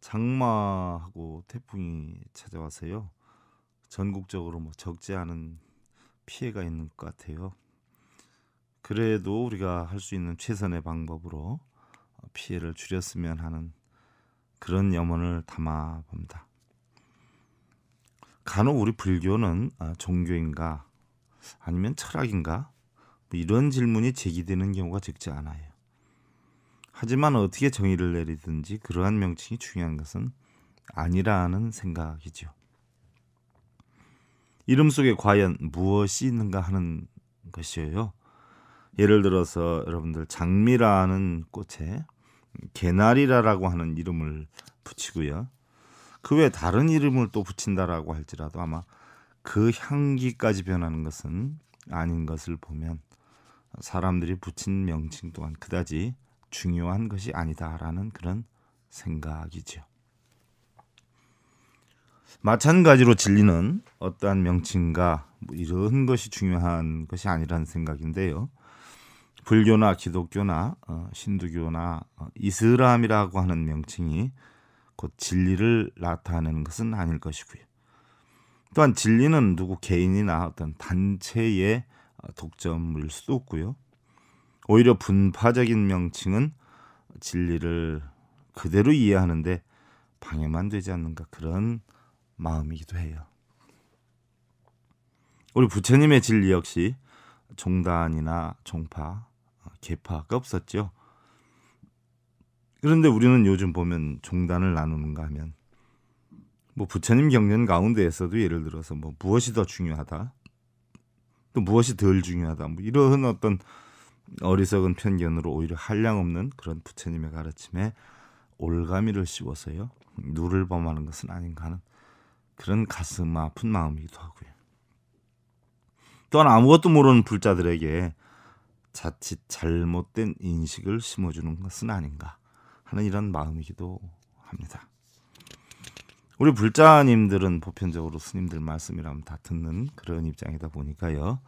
장마하고 태풍이 찾아와서요. 전국적으로 뭐 적지 않은 피해가 있는 것 같아요. 그래도 우리가 할 수 있는 최선의 방법으로 어, 피해를 줄였으면 하는 그런 염원을 담아 봅니다. 간혹 우리 불교는 아, 종교인가 아니면 철학인가 뭐 이런 질문이 제기되는 경우가 적지 않아요. 하지만 어떻게 정의를 내리든지 그러한 명칭이 중요한 것은 아니라는 생각이지요. 이름 속에 과연 무엇이 있는가 하는 것이에요. 예를 들어서 여러분들 장미라는 꽃에 개나리라라고 하는 이름을 붙이고요. 그외 다른 이름을 또 붙인다라고 할지라도 아마 그 향기까지 변하는 것은 아닌 것을 보면 사람들이 붙인 명칭 또한 그다지 중요한 것이 아니다라는 그런 생각이죠. 마찬가지로 진리는 어떠한 명칭과 뭐 이런 것이 중요한 것이 아니라는 생각인데요. 불교나 기독교나 어, 신두교나 어, 이슬람이라고 하는 명칭이 곧 진리를 나타내는 것은 아닐 것이고요. 또한 진리는 누구 개인이나 어떤 단체의 어, 독점일 수도 없고요. 오히려 분파적인 명칭은 진리를 그대로 이해하는데 방해만 되지 않는가 그런 마음이기도 해요. 우리 부처님의 진리 역시 종단이나 종파, 계파가 없었죠. 그런데 우리는 요즘 보면 종단을 나누는가 하면 뭐 부처님 경전 가운데에서도 예를 들어서 뭐 무엇이 더 중요하다 또 무엇이 덜 중요하다 뭐 이런 어떤 어리석은 편견으로 오히려 한량 없는 그런 부처님의 가르침에 올가미를 씌워서요 누를 범하는 것은 아닌가 하는 그런 가슴 아픈 마음이기도 하고요. 또한 아무것도 모르는 불자들에게 자칫 잘못된 인식을 심어주는 것은 아닌가 하는 이런 마음이기도 합니다. 우리 불자님들은 보편적으로 스님들 말씀이라면 다 듣는 그런 입장이다 보니까요.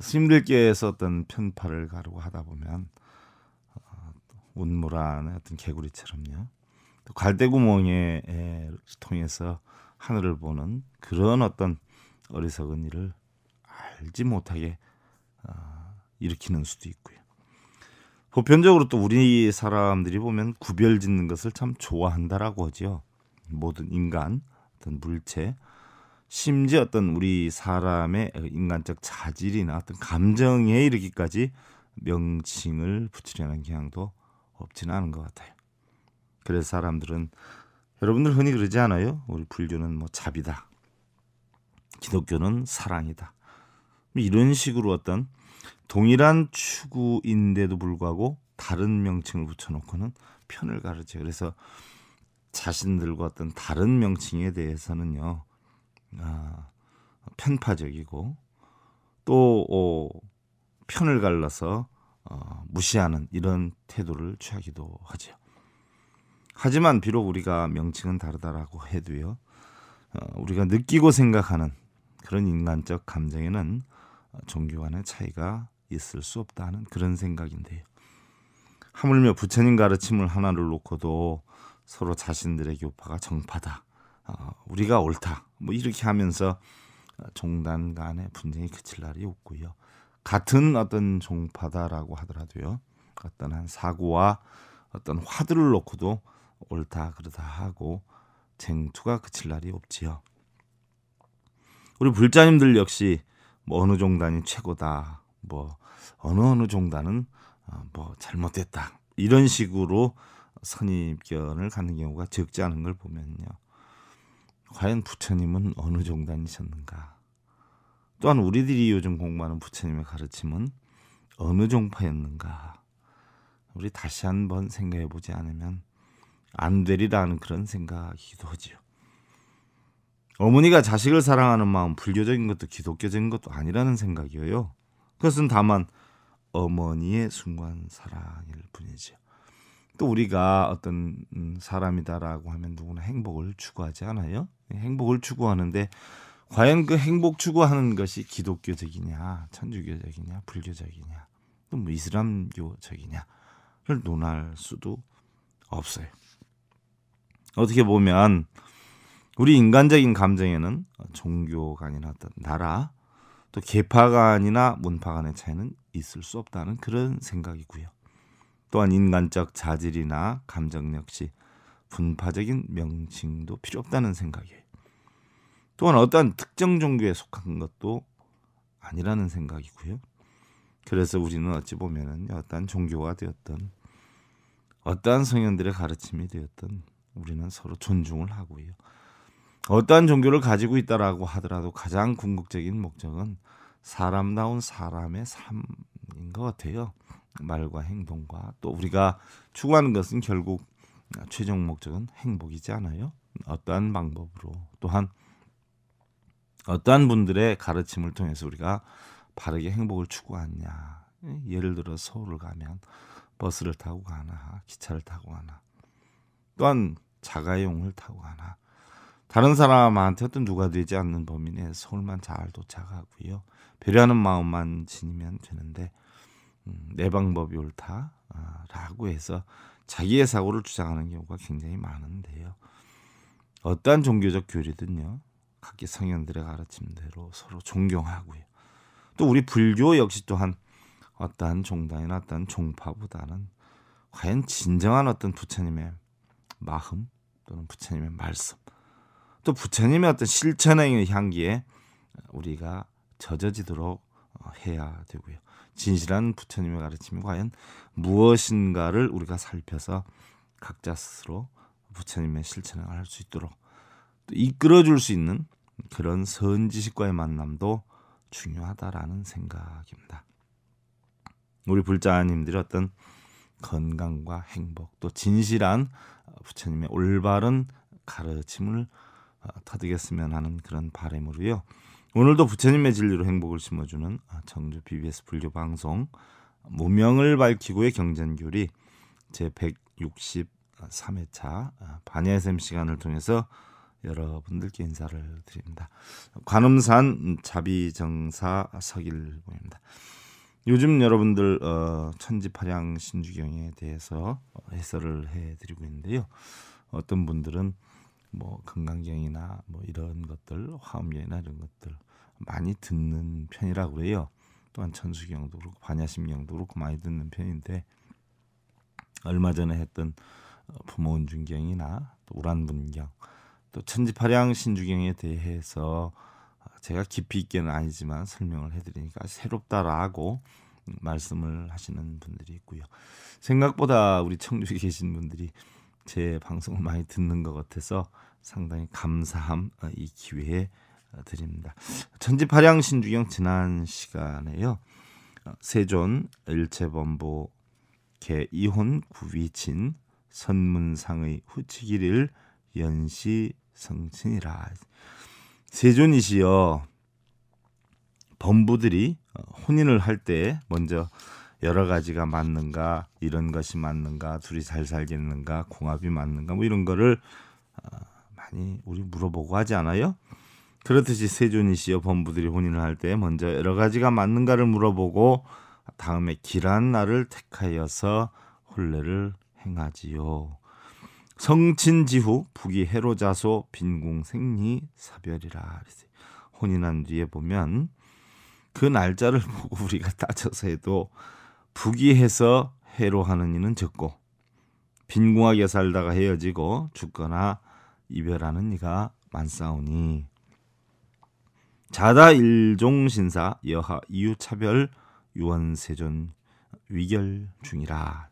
힘들게 어떤 편파를 가르고 하다 보면 어, 운무란의 어떤 개구리처럼요. 또 갈대구멍에 통해서 하늘을 보는 그런 어떤 어리석은 일을 알지 못하게 어, 일으키는 수도 있고요. 보편적으로 또 우리 사람들이 보면 구별짓는 것을 참 좋아한다라고 하죠. 모든 인간, 어떤 물체, 심지어 어떤 우리 사람의 인간적 자질이나 어떤 감정에 이르기까지 명칭을 붙이려는 경향도 없지는 않은 것 같아요. 그래서 사람들은 여러분들 흔히 그러지 않아요? 우리 불교는 뭐 자비다. 기독교는 사랑이다. 뭐 이런 식으로 어떤 동일한 추구인데도 불구하고 다른 명칭을 붙여놓고는 편을 가르쳐요. 그래서 자신들과 어떤 다른 명칭에 대해서는요. 아, 편파적이고 또 어, 편을 갈라서 어, 무시하는 이런 태도를 취하기도 하죠. 하지만 비록 우리가 명칭은 다르다라고 해도요, 어, 우리가 느끼고 생각하는 그런 인간적 감정에는 종교와는 차이가 있을 수 없다는 그런 생각인데요. 하물며 부처님 가르침을 하나를 놓고도 서로 자신들의 교파가 정파다, 어, 우리가 옳다, 뭐 이렇게 하면서 종단 간의 분쟁이 그칠 날이 없고요. 같은 어떤 종파다라고 하더라도요. 어떤 한 사고와 어떤 화두를 놓고도 옳다 그러다 하고 쟁투가 그칠 날이 없지요. 우리 불자님들 역시 뭐 어느 종단이 최고다. 뭐 어느 어느 종단은 어, 뭐 잘못됐다. 이런 식으로 선입견을 갖는 경우가 적지 않은 걸 보면요. 과연 부처님은 어느 종단이셨는가? 또한 우리들이 요즘 공부하는 부처님의 가르침은 어느 종파였는가? 우리 다시 한번 생각해 보지 않으면 안 되리라는 그런 생각이기도 하지요. 어머니가 자식을 사랑하는 마음 불교적인 것도 기독교적인 것도 아니라는 생각이에요. 그것은 다만 어머니의 순간 사랑일 뿐이지요. 또 우리가 어떤 음, 사람이다라고 하면 누구나 행복을 추구하지 않아요? 행복을 추구하는데 과연 그 행복 추구하는 것이 기독교적이냐, 천주교적이냐, 불교적이냐, 또뭐 이슬람교적이냐를 논할 수도 없어요. 어떻게 보면 우리 인간적인 감정에는 종교가 아니라 어떤 나라, 또 계파가 아니나 문파 간의 차이는 있을 수 없다는 그런 생각이고요. 또한 인간적 자질이나 감정 역시 분파적인 명칭도 필요 없다는 생각이에요. 또한 어떠한 특정 종교에 속한 것도 아니라는 생각이고요. 그래서 우리는 어찌 보면은 어떠한 종교가 되었던 어떠한 성현들의 가르침이 되었던 우리는 서로 존중을 하고요. 어떠한 종교를 가지고 있다라고 하더라도 가장 궁극적인 목적은 사람다운 사람의 삶인 것 같아요. 말과 행동과 또 우리가 추구하는 것은 결국 최종 목적은 행복이지 않아요. 어떠한 방법으로 또한 어떠한 분들의 가르침을 통해서 우리가 바르게 행복을 추구하냐. 예를 들어 서울을 가면 버스를 타고 가나 기차를 타고 가나 또한 자가용을 타고 가나 다른 사람한테 어떤 누가 되지 않는 범위 내에 서울만 잘 도착하고요. 배려하는 마음만 지니면 되는데 음, 내 방법이 옳다라고 아, 해서 자기의 사고를 주장하는 경우가 굉장히 많은데요. 어떠한 종교적 교리든요. 각기 성현들의 가르침대로 서로 존경하고요. 또 우리 불교 역시 또한 어떠한 종단이나 어떠한 종파보다는 과연 진정한 어떤 부처님의 마음 또는 부처님의 말씀 또 부처님의 어떤 실천의 향기에 우리가 젖어지도록 해야 되고요. 진실한 부처님의 가르침이 과연 무엇인가를 우리가 살펴서 각자 스스로 부처님의 실천을 할 수 있도록 또 이끌어줄 수 있는 그런 선지식과의 만남도 중요하다라는 생각입니다. 우리 불자님들이 어떤 건강과 행복 또 진실한 부처님의 올바른 가르침을 터득했으면 하는 그런 바람으로요. 오늘도 부처님의 진리로 행복을 심어주는 아, 청주 BBS 불교 방송 무명을 밝히고의 경전교리 제 163회차 아, 반야샘 시간을 통해서 여러분들께 인사를 드립니다. 관음산 자비정사 서길보입니다 요즘 여러분들 어, 천지파량 신주경에 대해서 해설을 해드리고 있는데요. 어떤 분들은 뭐 금강경이나 뭐 이런 것들, 화엄경이나 이런 것들 많이 듣는 편이라고 그래요. 또한 천수경도 그렇고 반야심경도 그렇고 많이 듣는 편인데 얼마 전에 했던 어, 부모운중경이나 또 우란분경 또 천지파량 신주경에 대해서 아, 제가 깊이 있게는 아니지만 설명을 해드리니까 새롭다라고 말씀을 하시는 분들이 있고요. 생각보다 우리 청주에 계신 분들이 제 방송을 많이 듣는 것 같아서 상당히 감사함 어, 이 기회에 드립니다. 전지파량 신주경 지난 시간에요. 세존, 일체범보, 개이혼, 구위진, 선문상의 후치길일, 연시, 성친이라. 세존이시여 범부들이 어, 혼인을 할 때 먼저 여러 가지가 맞는가 이런 것이 맞는가 둘이 잘 살겠는가 궁합이 맞는가 뭐 이런 거를 어, 많이 우리 물어보고 하지 않아요? 그렇듯이 세존이 씨여 범부들이 혼인을 할 때 먼저 여러 가지가 맞는가를 물어보고 다음에 길한 날을 택하여서 혼례를 행하지요. 성친지후 부귀 해로자소 빈궁생리 사별이라 혼인한 뒤에 보면 그 날짜를 보고 우리가 따져서 해도 부귀해서 해로하는 이는 적고 빈궁하게 살다가 헤어지고 죽거나 이별하는 이가 많사오니 자다 일종 신사 여하 이유 차별 유언 세존 위결 중이라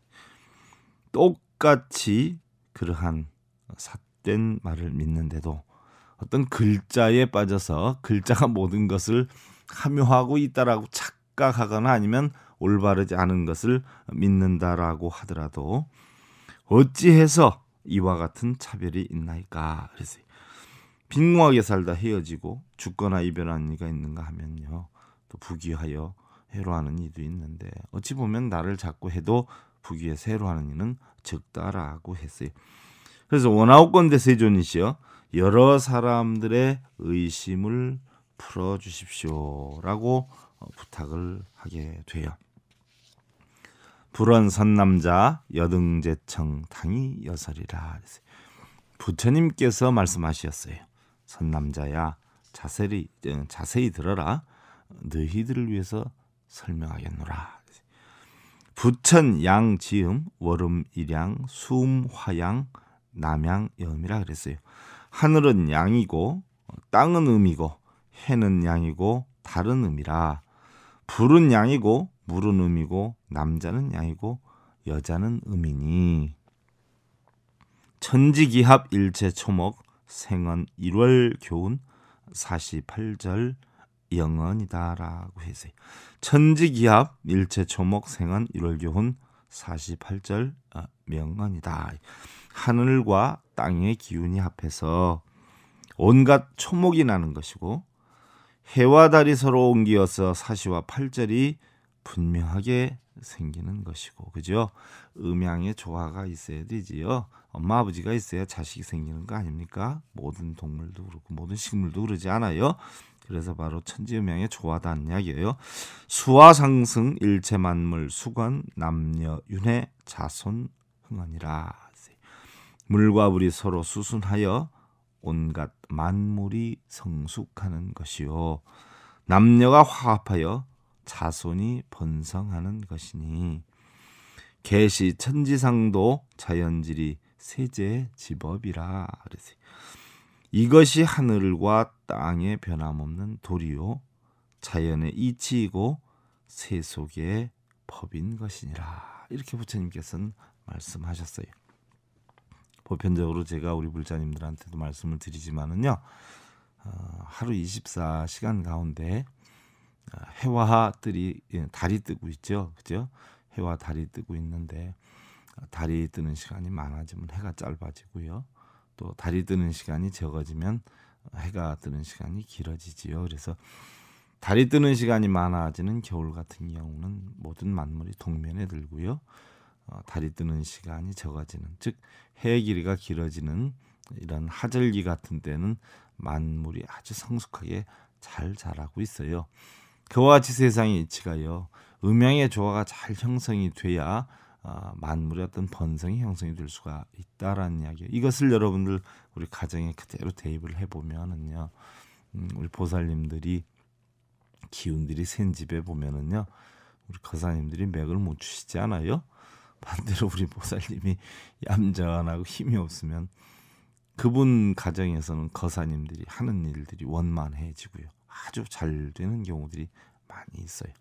똑같이 그러한 삿된 말을 믿는데도 어떤 글자에 빠져서 글자가 모든 것을 함유하고 있다라고 착각하거나 아니면 올바르지 않은 것을 믿는다라고 하더라도 어찌해서 이와 같은 차별이 있나이까 그래서 빈궁하게 살다 헤어지고 죽거나 이별한 이가 있는가 하면요. 또 부귀하여 해로하는 이도 있는데 어찌 보면 나를 자꾸 해도 부귀해서 해로하는 이는 적다라고 했어요. 그래서 원하옵건대 세존이시여 여러 사람들의 의심을 풀어주십시오라고 어, 부탁을 하게 돼요. 불언선 남자 여등제청 당이 여설이라 했어요. 부처님께서 말씀하셨어요. 선남자야 자세히 자세히 들어라 너희들을 위해서 설명하겠노라. 부천 양지음 월음 일양 수음 화양 남양 염이라 그랬어요. 하늘은 양이고 땅은 음이고 해는 양이고 달은 음이라 불은 양이고 물은 음이고 남자는 양이고 여자는 음이니 천지기합 일체 초목 생은 1월 교훈 48절 영언이다라고 해서 천지기합 일체 초목 생은 1월 교훈 48절 어, 명언이다. 하늘과 땅의 기운이 합해서 온갖 초목이 나는 것이고 해와 달이 서로 옮기어서 사시와 팔절이 분명하게 생기는 것이고 그죠? 음양의 조화가 있어야 되지요. 엄마 아버지가 있어야 자식이 생기는 거 아닙니까? 모든 동물도 그렇고 모든 식물도 그러지 않아요. 그래서 바로 천지음양의 조화단 이야기예요. 수화상승 일체만물 수관 남녀 윤회 자손 흥원이라 물과 물이 서로 수순하여 온갖 만물이 성숙하는 것이요. 남녀가 화합하여 자손이 번성하는 것이니 계시 천지상도 자연질이 세제 지법이라 그랬어요. 이것이 하늘과 땅의 변함없는 도리요 자연의 이치이고 세속의 법인 것이니라 이렇게 부처님께서는 말씀하셨어요. 보편적으로 제가 우리 불자님들한테도 말씀을 드리지만은요 어, 하루 24시간 가운데 아, 해와 들이 달이 예, 뜨고 있죠. 그죠? 해와 달이 뜨고 있는데 달이 아, 뜨는 시간이 많아지면 해가 짧아지고요. 또 달이 뜨는 시간이 적어지면 해가 뜨는 시간이 길어지지요. 그래서 달이 뜨는 시간이 많아지는 겨울 같은 경우는 모든 만물이 동면에 들고요. 어, 달이 뜨는 시간이 적어지는 즉 해의 길이가 길어지는 이런 하절기 같은 때는 만물이 아주 성숙하게 잘 자라고 있어요. 교화지 세상의 이치가요. 음양의 조화가 잘 형성이 돼야 아, 만물의 어떤 번성이 형성이 될 수가 있다라는 이야기. 이것을 여러분들 우리 가정에 그대로 대입을 해보면은요, 음, 우리 보살님들이 기운들이 센 집에 보면은요, 우리 거사님들이 맥을 못 주시지 않아요. 반대로 우리 보살님이 얌전하고 힘이 없으면 그분 가정에서는 거사님들이 하는 일들이 원만해지고요. 아주 잘 되는 경우들이 많이 있어요.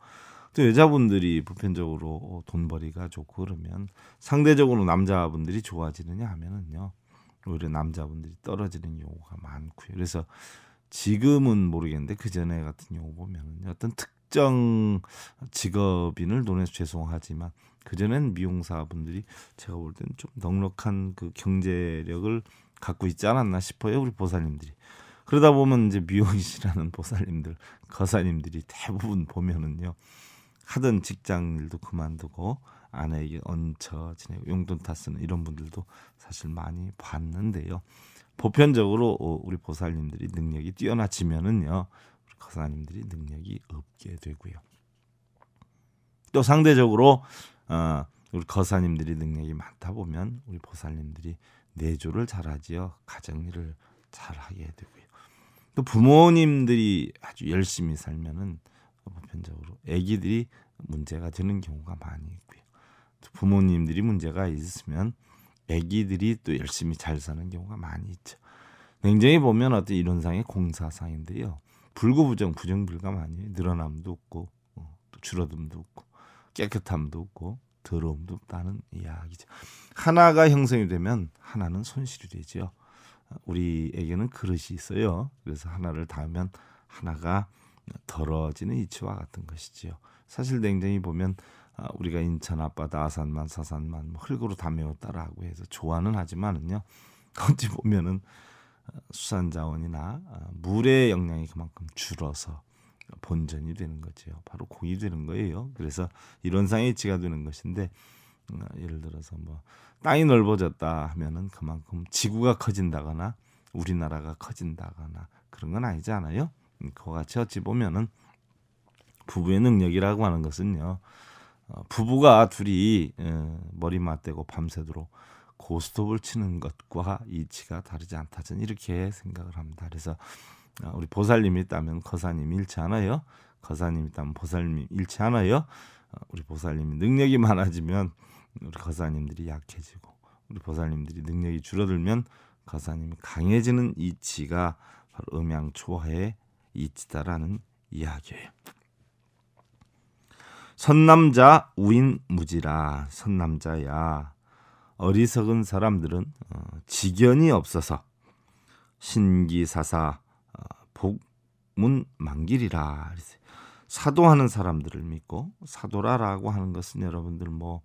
또 여자분들이 보편적으로 어, 돈벌이가 좋고 그러면 상대적으로 남자분들이 좋아지느냐 하면은요 오히려 남자분들이 떨어지는 경우가 많고요. 그래서 지금은 모르겠는데 그 전에 같은 경우 보면은 어떤 특정 직업인을 논해서 죄송하지만 그 전엔 미용사분들이 제가 볼 때는 좀 넉넉한 그 경제력을 갖고 있지 않았나 싶어요 우리 보살님들이. 그러다 보면 이제 미용실하는 보살님들, 거사님들이 대부분 보면은요. 하던 직장 일도 그만두고 아내에게 얹혀 지내고 용돈 타쓰는 이런 분들도 사실 많이 봤는데요. 보편적으로 어, 우리 보살님들이 능력이 뛰어나지면은요. 거사님들이 능력이 없게 되고요. 또 상대적으로 어, 우리 거사님들이 능력이 많다 보면 우리 보살님들이 내조를 잘하지요. 가정일을 잘하게 되고요. 또 부모님들이 아주 열심히 살면은 보편적으로 아기들이 문제가 되는 경우가 많이 있고요. 부모님들이 문제가 있으면 아기들이 또 열심히 잘 사는 경우가 많이 있죠. 냉정히 보면 어떤 이론상의 공사상인데요. 불구부정, 부정불감 아니에요. 늘어남도 없고 어, 또 줄어듦도 없고 깨끗함도 없고 더러움도 없다는 이야기죠. 하나가 형성이 되면 하나는 손실이 되지요. 우리에게는 그릇이 있어요. 그래서 하나를 닿으면 하나가 덜어지는 이치와 같은 것이지요. 사실 냉정히 보면 아, 우리가 인천 앞바다 아산만 사산만 뭐 흙으로 담여웠다라고 해서 좋아는 하지만은요. 어찌 보면은 아, 수산자원이나 아, 물의 영향이 그만큼 줄어서 본전이 되는 거지요. 바로 공이 되는 거예요. 그래서 이론상의 이치가 되는 것인데 어, 예를 들어서 뭐 땅이 넓어졌다 하면은 그만큼 지구가 커진다거나 우리나라가 커진다거나 그런 건 아니지 않아요? 음, 그와 같이 어찌 보면은 부부의 능력이라고 하는 것은요. 어, 부부가 둘이 어, 머리 맞대고 밤새도록 고스톱을 치는 것과 이치가 다르지 않다. 저는 이렇게 생각을 합니다. 그래서 우리 보살님이 있다면 거사님이 잃지 않아요. 거사님이 있다면 보살님이 잃지 않아요. 우리 보살님이 능력이 많아지면 우리 거사님들이 약해지고 우리 보살님들이 능력이 줄어들면 거사님이 강해지는 이치가 바로 음양초화의 이치다라는 이야기예요. 선남자 우인무지라 선남자야 어리석은 사람들은 어, 직연이 없어서 신기사사 어, 복문만길이라 사도하는 사람들을 믿고 사도라라고 하는 것은 여러분들 뭐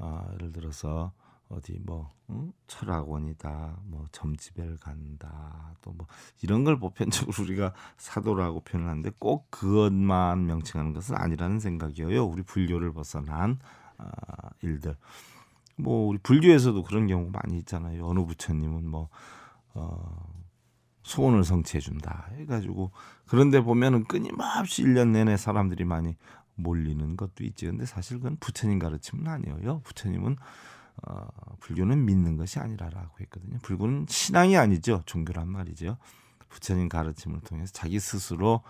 아, 예를 들어서 어디 뭐 응? 철학원이다, 뭐 점집을 간다, 또 뭐 이런 걸 보편적으로 우리가 사도라고 표현하는데 꼭 그것만 명칭하는 것은 아니라는 생각이에요. 우리 불교를 벗어난 아, 일들. 뭐 우리 불교에서도 그런 경우 많이 있잖아요. 어느 부처님은 뭐 어, 소원을 성취해 준다 해가지고 그런데 보면은 끊임없이 1년 내내 사람들이 많이 몰리는 것도 있지. 근데 사실 그건 부처님 가르침은 아니에요. 부처님은 어, 불교는 믿는 것이 아니라라고 했거든요. 불교는 신앙이 아니죠. 종교란 말이죠. 부처님 가르침을 통해서 자기 스스로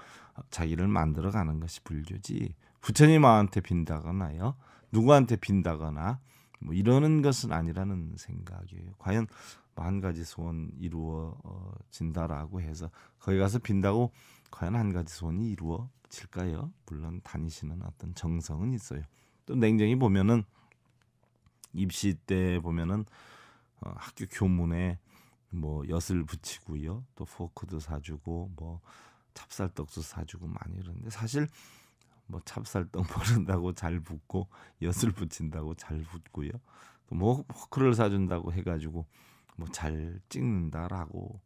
자기를 만들어 가는 것이 불교지. 부처님한테 빈다거나요. 누구한테 빈다거나 뭐 이러는 것은 아니라는 생각이에요. 과연 한 가지 소원 이루어진다라고 해서 거기 가서 빈다고 과연 한 가지 소원이 이루어 칠까요? 물론 다니시는 어떤 정성은 있어요. 또 냉정히 보면은 입시 때 보면은 어, 학교 교문에 뭐 엿을 붙이고요. 또 포크도 사주고 뭐 찹쌀떡도 사주고 많이 그러는데 사실 뭐 찹쌀떡 버른다고 잘 붙고 엿을 붙인다고 잘 붙고요. 또 뭐 포크를 사준다고 해가지고 뭐 잘 찍는다라고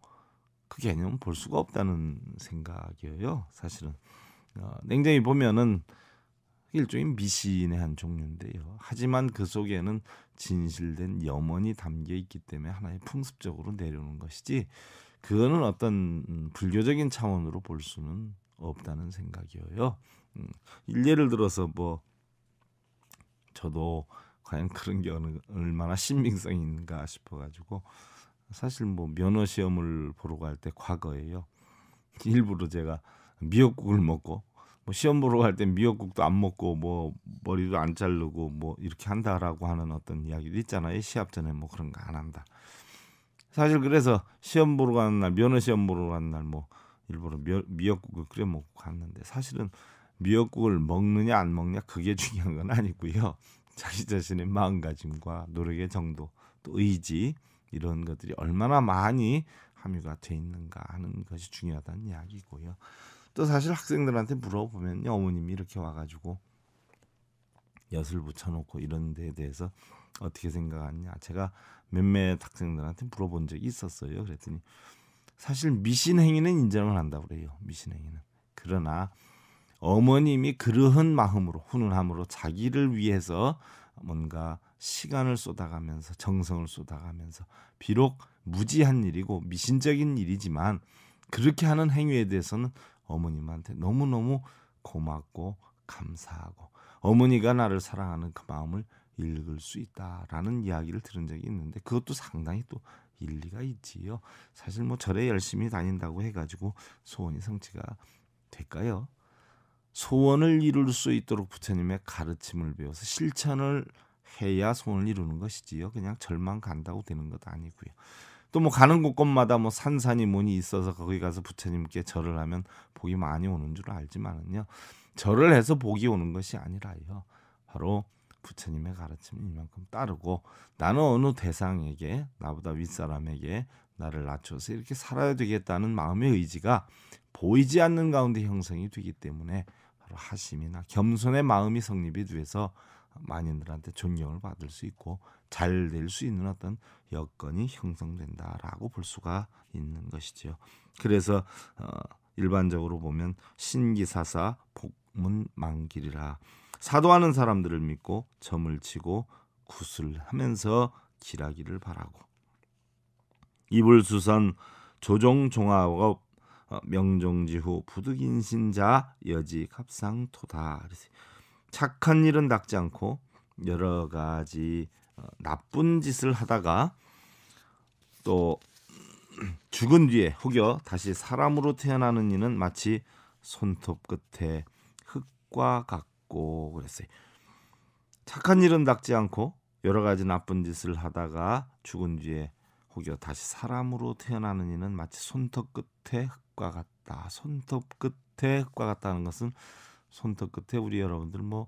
그 개념은 볼 수가 없다는 생각이에요. 사실은 어, 냉정히 보면은 일종의 미신의 한 종류인데요. 하지만 그 속에는 진실된 염원이 담겨 있기 때문에 하나의 풍습적으로 내려오는 것이지 그거는 어떤 음, 불교적인 차원으로 볼 수는 없다는 생각이에요. 음, 예를 들어서 뭐 저도 과연 그런 게 어느, 얼마나 신빙성인가 싶어가지고 사실 뭐 면허 시험을 보러 갈 때 과거에요. 일부러 제가 미역국을 먹고 뭐 시험 보러 갈 때 미역국도 안 먹고 뭐 머리도 안 자르고 뭐 이렇게 한다라고 하는 어떤 이야기도 있잖아요. 시합 전에 뭐 그런 거 안 한다. 사실 그래서 시험 보러 가는 날 면허 시험 보러 가는 날 뭐 일부러 미, 역국을 끓여 먹고 갔는데 사실은 미역국을 먹느냐 안 먹냐 그게 중요한 건 아니고요. 자기 자신의 마음가짐과 노력의 정도 또 의지 이런 것들이 얼마나 많이 함유가 돼 있는가 하는 것이 중요하다는 이야기고요. 또 사실 학생들한테 물어보면요 어머님이 이렇게 와가지고 엿을 붙여놓고 이런 데에 대해서 어떻게 생각하냐 느 제가 몇몇 학생들한테 물어본 적이 있었어요 그랬더니 사실 미신 행위는 인정을 한다고 그래요 미신 행위는 그러나 어머님이 그러한 마음으로 훈훈함으로 자기를 위해서 뭔가 시간을 쏟아가면서 정성을 쏟아가면서 비록 무지한 일이고 미신적인 일이지만 그렇게 하는 행위에 대해서는 어머님한테 너무너무 고맙고 감사하고 어머니가 나를 사랑하는 그 마음을 읽을 수 있다라는 이야기를 들은 적이 있는데 그것도 상당히 또 일리가 있지요. 사실 뭐 절에 열심히 다닌다고 해가지고 소원이 성취가 될까요? 소원을 이룰 수 있도록 부처님의 가르침을 배워서 실천을 해야 소원을 이루는 것이지요. 그냥 절만 간다고 되는 것 아니고요. 또뭐 가는 곳곳마다 뭐 산산이 문이 있어서 거기 가서 부처님께 절을 하면 복이 많이 오는 줄 알지만은요. 절을 해서 복이 오는 것이 아니라요. 바로 부처님의 가르침을 이만큼 따르고 나는 어느 대상에게 나보다 윗사람에게 나를 낮춰서 이렇게 살아야 되겠다는 마음의 의지가 보이지 않는 가운데 형성이 되기 때문에 바로 하심이나 겸손의 마음이 성립이 돼서 만인들한테 존경을 받을 수 있고 잘 될 수 있는 어떤 여건이 형성된다라고 볼 수가 있는 것이지요. 그래서 어, 일반적으로 보면 신기사사 복문만길이라 사도하는 사람들을 믿고 점을 치고 구슬하면서 길하기를 바라고 이불수선 조종종합업 어, 명종지후 부득인신자 여지갑상토다. 그래서 착한 일은 닦지 않고 여러 가지 어, 나쁜 짓을 하다가 또 죽은 뒤에 혹여 다시 사람으로 태어나는 이는 마치 손톱 끝에 흙과 같고 그랬어요. 착한 일은 닦지 않고 여러 가지 나쁜 짓을 하다가 죽은 뒤에 혹여 다시 사람으로 태어나는 이는 마치 손톱 끝에 흙과 같다. 손톱 끝에 흙과 같다는 것은 손톱 끝에 우리 여러분들 뭐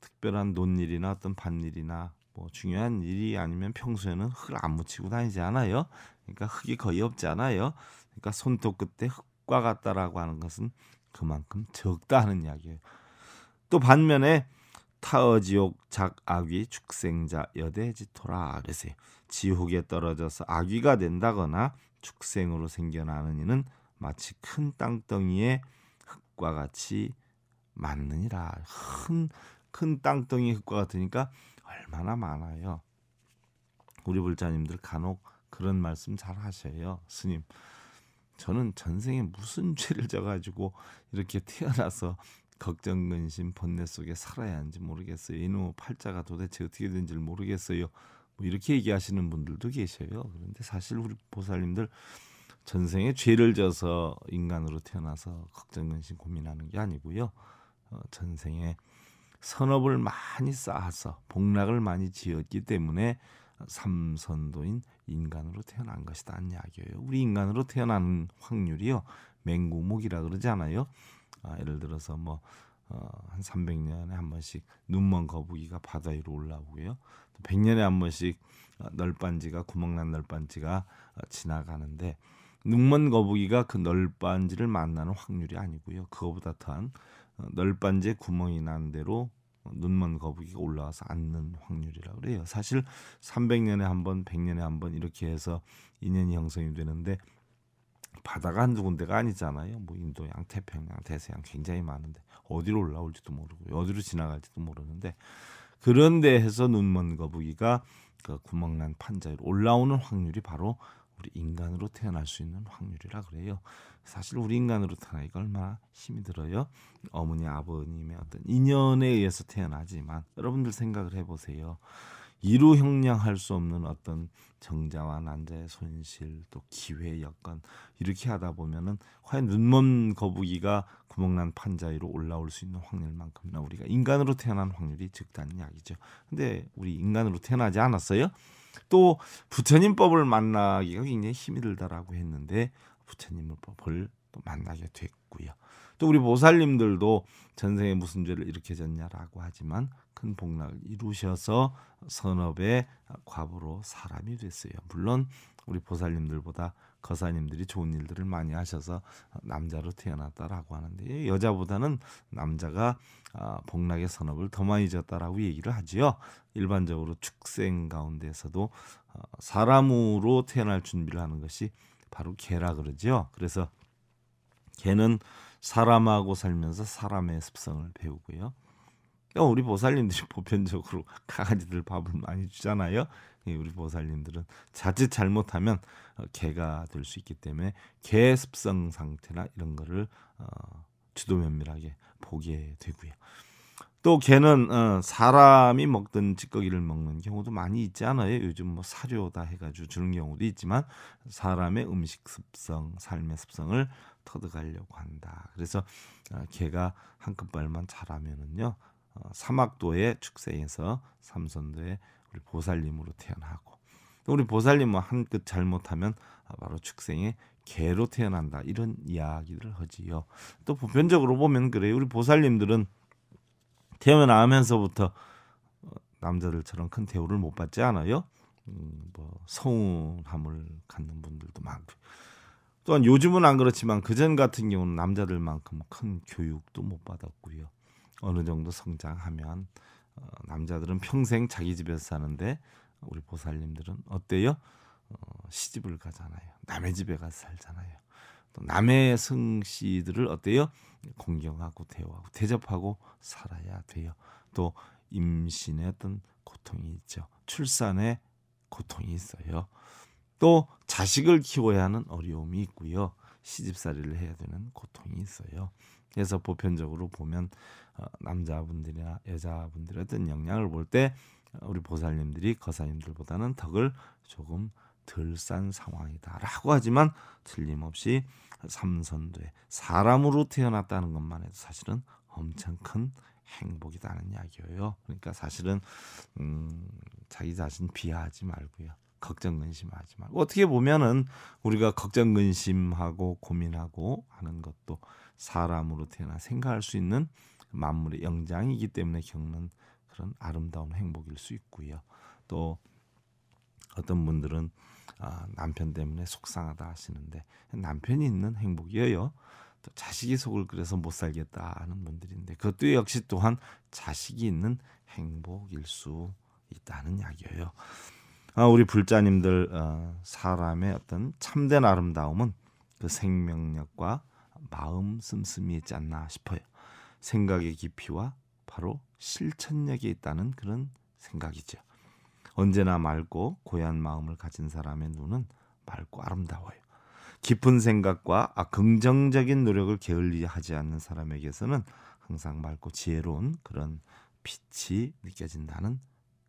특별한 논일이나 어떤 반일이나뭐 중요한 일이 아니면 평소에는 흙을 안 묻히고 다니지 않아요. 그러니까 흙이 거의 없지 않아요. 그러니까 손톱 끝에 흙과 같다라고 하는 것은 그만큼 적다 는 이야기예요. 또 반면에 타어지옥 작아귀 축생자 여대지토라 그러세 지옥에 떨어져서 아귀가 된다거나 축생으로 생겨나는 이는 마치 큰 땅덩이에 흙과 같이 맞느니라큰큰 땅덩이 흙과 같으니까 얼마나 많아요. 우리 불자님들 간혹 그런 말씀 잘 하셔요, 스님. 저는 전생에 무슨 죄를 져가지고 이렇게 태어나서 걱정, 근심, 번뇌 속에 살아야 하는지 모르겠어요. 이놈 팔자가 도대체 어떻게 된지 모르겠어요. 뭐 이렇게 얘기하시는 분들도 계셔요. 그런데 사실 우리 보살님들 전생에 죄를 져서 인간으로 태어나서 걱정, 근심 고민하는 게 아니고요. 어, 전생에 선업을 많이 쌓아서 복락을 많이 지었기 때문에 삼선도인 인간으로 태어난 것이다 는 이야기예요. 우리 인간으로 태어난 확률이요 맹구목이라 그러지 않아요. 아, 예를 들어서 뭐한 어, 300년에 한 번씩 눈먼 거북이가 바다 위로 올라오고요. 또 100년에 한 번씩 어, 널빤지가 구멍난 널빤지가 어, 지나가는데 눈먼 거북이가 그 널빤지를 만나는 확률이 아니고요. 그거보다 더한 어, 널빤지에 구멍이 난 대로 눈먼 거북이가 올라와서 앉는 확률이라 그래요. 사실 300년에 한 번, 100년에 한 번 이렇게 해서 인연이 형성이 되는데 바다가 한두 군데가 아니잖아요. 뭐 인도양, 태평양, 대서양 굉장히 많은데 어디로 올라올지도 모르고 어디로 지나갈지도 모르는데 그런 데에서 눈먼 거북이가 그 구멍난 판자 에 올라오는 확률이 바로 우리 인간으로 태어날 수 있는 확률이라 그래요. 사실 우리 인간으로 태어나기가 얼마나 힘이 들어요. 어머니 아버님의 어떤 인연에 의해서 태어나지만 여러분들 생각을 해보세요. 이루 형량할 수 없는 어떤 정자와 난자의 손실 또 기회 여건 이렇게 하다 보면은 과연 눈먼 거북이가 구멍난 판자위로 올라올 수 있는 확률만큼이나 우리가 인간으로 태어난 확률이 적다는 이야기죠. 근데 우리 인간으로 태어나지 않았어요? 또 부처님법을 만나기가 굉장히 힘이 들다라고 했는데 부처님을 법을 또 만나게 됐고요. 또 우리 보살님들도 전생에 무슨 죄를 일으켜졌냐라고 하지만 큰 복락을 이루셔서 선업의 과부로 사람이 됐어요. 물론 우리 보살님들보다 거사님들이 좋은 일들을 많이 하셔서 남자로 태어났다라고 하는데 여자보다는 남자가 아, 복락의 선업을 더 많이 졌다라고 얘기를 하지요. 일반적으로 축생 가운데서도 어, 사람으로 태어날 준비를 하는 것이 바로 개라 그러죠. 그래서 개는 사람하고 살면서 사람의 습성을 배우고요. 그 우리 보살님들이 보편적으로 강아지들 밥을 많이 주잖아요. 예, 우리 보살님들은 자칫 잘못하면 어, 개가 될 수 있기 때문에 개 습성 상태나 이런 거를 어, 주도면밀하게 보게 되고요. 또 개는 어, 사람이 먹던 찌꺼기를 먹는 경우도 많이 있지 않아요. 요즘 뭐 사료다 해가지고 주는 경우도 있지만 사람의 음식 습성, 삶의 습성을 터득하려고 한다. 그래서 어, 개가 한 끗발만 자라면은요 어, 사막도에 축생해서 삼선도에 우리 보살님으로 태어나고 우리 보살님은 뭐 한끗 잘못하면 바로 축생에 개로 태어난다 이런 이야기를 하지요. 또 보편적으로 보면 그래요. 우리 보살님들은 태어나면서부터 어, 남자들처럼 큰 대우를 못 받지 않아요. 음, 뭐 서운함을 갖는 분들도 많고 또한 요즘은 안 그렇지만 그전 같은 경우는 남자들만큼 큰 교육도 못 받았고요. 어느 정도 성장하면 어, 남자들은 평생 자기 집에서 사는데 우리 보살님들은 어때요? 어, 시집을 가잖아요. 남의 집에 가서 살잖아요. 또 남의 승씨들을 어때요? 공경하고 대화하고 대접하고 살아야 돼요. 또 임신의 어떤 고통이 있죠. 출산의 고통이 있어요. 또 자식을 키워야 하는 어려움이 있고요. 시집살이를 해야 되는 고통이 있어요. 그래서 보편적으로 보면 어, 남자분들이나 여자분들의 어떤 영향을 볼 때 우리 보살님들이 거사님들보다는 덕을 조금 들싼 상황이다라고 하지만 틀림없이 삼선도에 사람으로 태어났다는 것만 해도 사실은 엄청 큰 행복이다는 이야기예요. 그러니까 사실은 음, 자기 자신 비하하지 말고요. 걱정 근심하지 말고 어떻게 보면은 우리가 걱정 근심하고 고민하고 하는 것도 사람으로 태어나 생각할 수 있는 만물의 영장이기 때문에 겪는 그런 아름다운 행복일 수 있고요. 또 어떤 분들은 아, 남편 때문에 속상하다 하시는데 남편이 있는 행복이에요. 또 자식이 속을 그래서 못 살겠다 하는 분들인데 그것도 역시 또한 자식이 있는 행복일 수 있다는 이야기예요. 아, 우리 불자님들 어, 사람의 어떤 참된 아름다움은 그 생명력과 마음 씀씀이 있지 않나 싶어요. 생각의 깊이와 바로 실천력이 있다는 그런 생각이죠. 언제나 맑고 고얀 마음을 가진 사람의 눈은 맑고 아름다워요. 깊은 생각과 아, 긍정적인 노력을 게을리하지 않는 사람에게서는 항상 맑고 지혜로운 그런 빛이 느껴진다는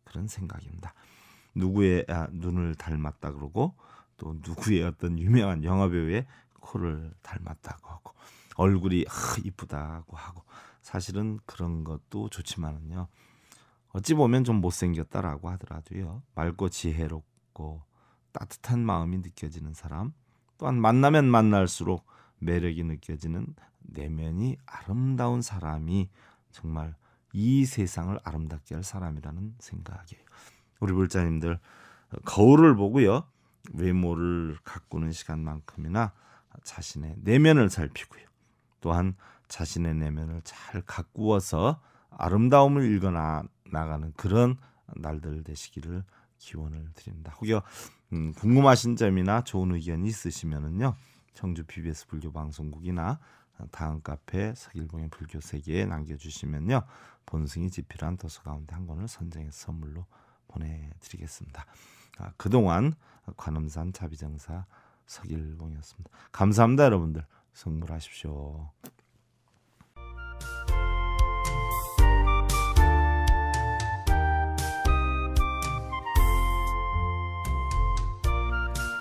그런 생각입니다. 누구의 아, 눈을 닮았다 그러고 또 누구의 어떤 유명한 영화 배우의 코를 닮았다고 하고 얼굴이 아, 이쁘다고 하고 사실은 그런 것도 좋지만은요. 어찌 보면 좀 못생겼다라고 하더라도요. 맑고 지혜롭고 따뜻한 마음이 느껴지는 사람, 또한 만나면 만날수록 매력이 느껴지는 내면이 아름다운 사람이 정말 이 세상을 아름답게 할 사람이라는 생각이에요. 우리 불자님들 거울을 보고요. 외모를 가꾸는 시간만큼이나 자신의 내면을 살피고요. 또한 자신의 내면을 잘 가꾸어서 아름다움을 일거나 나가는 그런 날들 되시기를 기원을 드립니다. 혹여 음, 궁금하신 점이나 좋은 의견이 있으시면은요. 청주 PBS 불교 방송국이나 다음 카페 서길봉의 불교 세계에 남겨주시면요 본승이 집필한 도서 가운데 한 권을 선정해서 선물로 보내드리겠습니다. 아, 그동안 관음산 자비정사 서길봉이었습니다. 감사합니다 여러분들 선물하십시오